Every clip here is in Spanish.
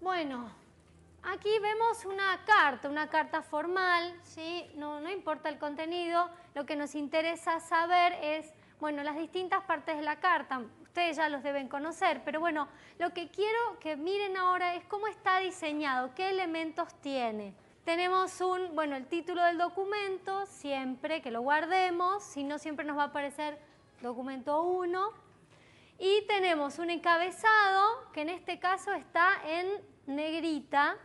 Bueno, aquí vemos una carta, una carta formal, ¿sí? no, no importa el contenido, lo que nos interesa saber es, bueno, las distintas partes de la carta, ustedes ya los deben conocer, pero bueno, lo que quiero que miren ahora es cómo está diseñado, qué elementos tiene. Tenemos un, bueno, el título del documento, siempre que lo guardemos, si no siempre nos va a aparecer documento 1, y tenemos un encabezado que en este caso está en negrita.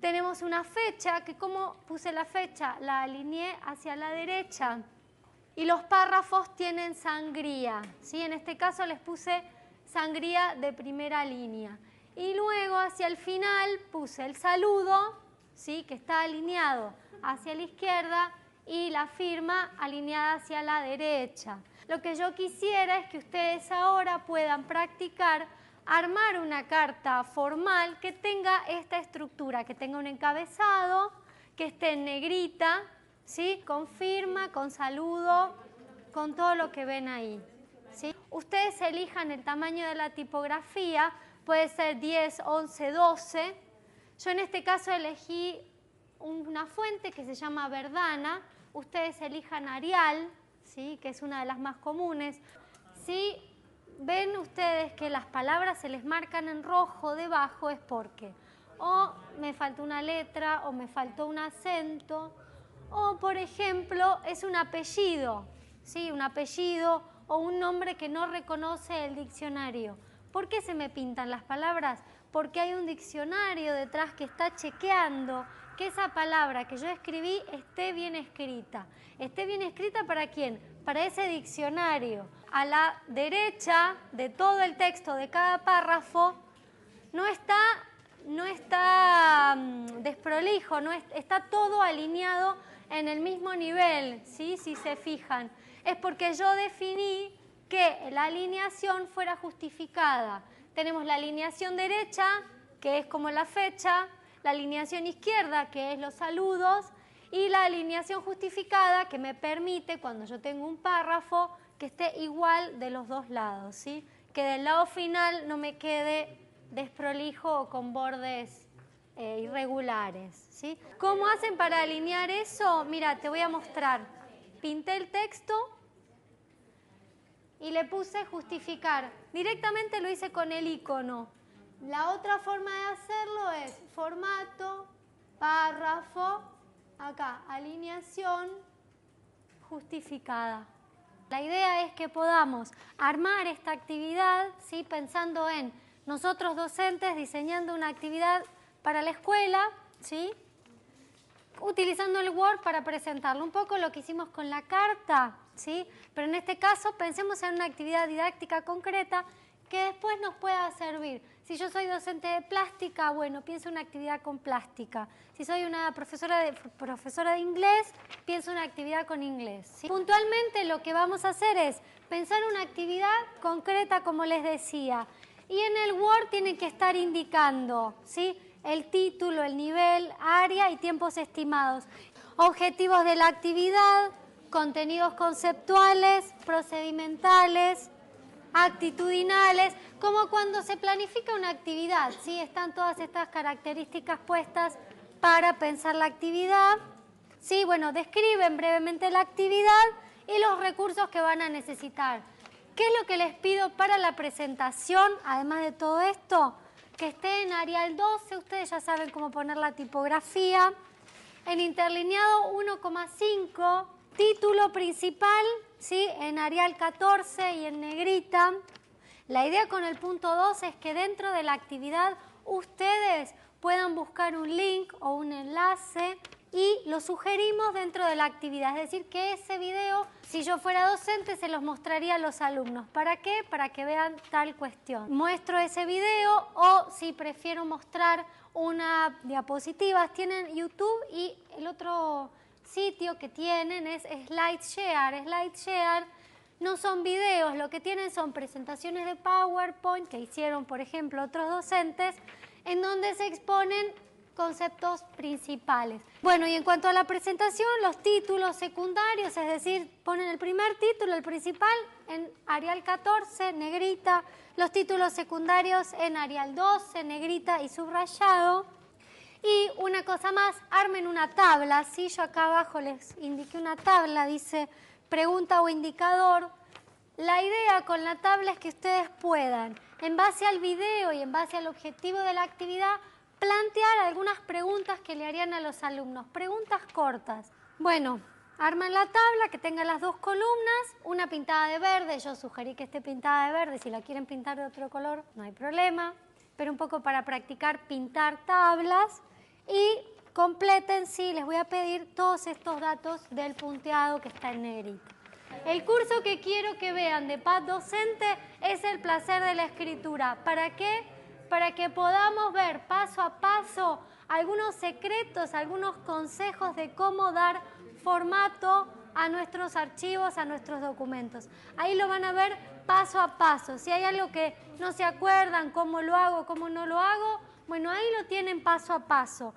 Tenemos una fecha que como puse la fecha, la alineé hacia la derecha. Y los párrafos tienen sangría. ¿sí? En este caso les puse sangría de primera línea. Y luego hacia el final puse el saludo, ¿sí? que está alineado hacia la izquierda, y la firma alineada hacia la derecha. Lo que yo quisiera es que ustedes ahora puedan practicar armar una carta formal que tenga esta estructura, que tenga un encabezado, que esté en negrita, ¿sí? con firma, con saludo, con todo lo que ven ahí. ¿sí? Ustedes elijan el tamaño de la tipografía, puede ser 10, 11, 12. Yo en este caso elegí una fuente que se llama Verdana, ustedes elijan Arial, ¿sí? que es una de las más comunes. Si ven ustedes que las palabras se les marcan en rojo debajo es porque o me faltó una letra o me faltó un acento o por ejemplo es un apellido, ¿sí? un apellido o un nombre que no reconoce el diccionario. ¿Por qué se me pintan las palabras? Porque hay un diccionario detrás que está chequeando que esa palabra que yo escribí esté bien escrita. ¿Esté bien escrita para quién? Para ese diccionario. A la derecha de todo el texto de cada párrafo no está, no está mm, desprolijo, no está todo alineado en el mismo nivel, ¿sí? si se fijan. Es porque yo definí que la alineación fuera justificada. Tenemos la alineación derecha, que es como la fecha, la alineación izquierda, que es los saludos, y la alineación justificada, que me permite, cuando yo tengo un párrafo, que esté igual de los dos lados, ¿sí? que del lado final no me quede desprolijo o con bordes eh, irregulares. ¿sí? ¿Cómo hacen para alinear eso? Mira, te voy a mostrar. Pinté el texto y le puse justificar. Directamente lo hice con el icono. La otra forma de hacerlo es formato, párrafo, acá, alineación justificada. La idea es que podamos armar esta actividad ¿sí? pensando en nosotros docentes diseñando una actividad para la escuela, ¿sí? utilizando el Word para presentarlo. Un poco lo que hicimos con la carta, ¿sí? pero en este caso pensemos en una actividad didáctica concreta que después nos pueda servir si yo soy docente de plástica, bueno, pienso una actividad con plástica. Si soy una profesora de, profesora de inglés, pienso una actividad con inglés. Puntualmente lo que vamos a hacer es pensar una actividad concreta, como les decía. Y en el Word tienen que estar indicando ¿sí? el título, el nivel, área y tiempos estimados. Objetivos de la actividad, contenidos conceptuales, procedimentales, actitudinales, como cuando se planifica una actividad, ¿sí? Están todas estas características puestas para pensar la actividad, ¿sí? Bueno, describen brevemente la actividad y los recursos que van a necesitar. ¿Qué es lo que les pido para la presentación, además de todo esto? Que esté en Arial 12, ustedes ya saben cómo poner la tipografía. En interlineado 1,5, título principal, ¿sí? en Arial 14 y en negrita. La idea con el punto 2 es que dentro de la actividad ustedes puedan buscar un link o un enlace y lo sugerimos dentro de la actividad. Es decir, que ese video, si yo fuera docente, se los mostraría a los alumnos. ¿Para qué? Para que vean tal cuestión. Muestro ese video o si prefiero mostrar una diapositiva, tienen YouTube y el otro sitio que tienen es SlideShare. SlideShare no son videos, lo que tienen son presentaciones de PowerPoint que hicieron, por ejemplo, otros docentes, en donde se exponen conceptos principales. Bueno, y en cuanto a la presentación, los títulos secundarios, es decir, ponen el primer título, el principal, en Arial 14, negrita, los títulos secundarios en Arial 12, negrita y subrayado. Y una cosa más, armen una tabla. ¿sí? Yo acá abajo les indiqué una tabla, dice pregunta o indicador. La idea con la tabla es que ustedes puedan, en base al video y en base al objetivo de la actividad, plantear algunas preguntas que le harían a los alumnos. Preguntas cortas. Bueno, armen la tabla que tenga las dos columnas, una pintada de verde. Yo sugerí que esté pintada de verde. Si la quieren pintar de otro color, no hay problema. Pero un poco para practicar pintar tablas y completen, sí, les voy a pedir todos estos datos del punteado que está en negrito. El curso que quiero que vean de Paz Docente es el placer de la escritura. ¿Para qué? Para que podamos ver paso a paso algunos secretos, algunos consejos de cómo dar formato a nuestros archivos, a nuestros documentos. Ahí lo van a ver paso a paso. Si hay algo que no se acuerdan, cómo lo hago, cómo no lo hago, bueno, ahí lo tienen paso a paso.